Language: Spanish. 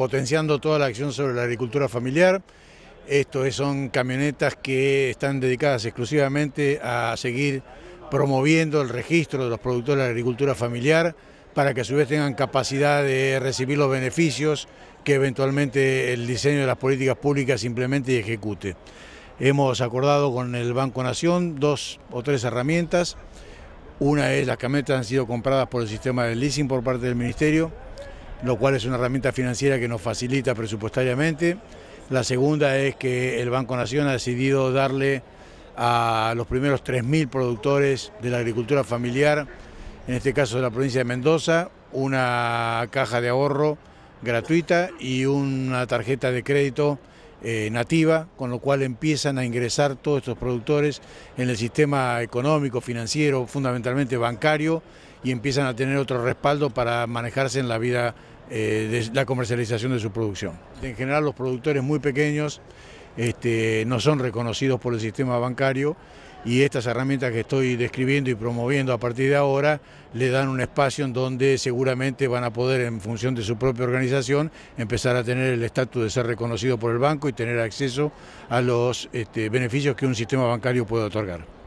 potenciando toda la acción sobre la agricultura familiar. Estos son camionetas que están dedicadas exclusivamente a seguir promoviendo el registro de los productores de la agricultura familiar para que a su vez tengan capacidad de recibir los beneficios que eventualmente el diseño de las políticas públicas implemente y ejecute. Hemos acordado con el Banco Nación dos o tres herramientas. Una es las camionetas han sido compradas por el sistema de leasing por parte del Ministerio lo cual es una herramienta financiera que nos facilita presupuestariamente. La segunda es que el Banco Nación ha decidido darle a los primeros 3.000 productores de la agricultura familiar, en este caso de la provincia de Mendoza, una caja de ahorro gratuita y una tarjeta de crédito eh, nativa, con lo cual empiezan a ingresar todos estos productores en el sistema económico, financiero, fundamentalmente bancario, y empiezan a tener otro respaldo para manejarse en la vida eh, de la comercialización de su producción. En general los productores muy pequeños este, no son reconocidos por el sistema bancario y estas herramientas que estoy describiendo y promoviendo a partir de ahora le dan un espacio en donde seguramente van a poder, en función de su propia organización, empezar a tener el estatus de ser reconocido por el banco y tener acceso a los este, beneficios que un sistema bancario puede otorgar.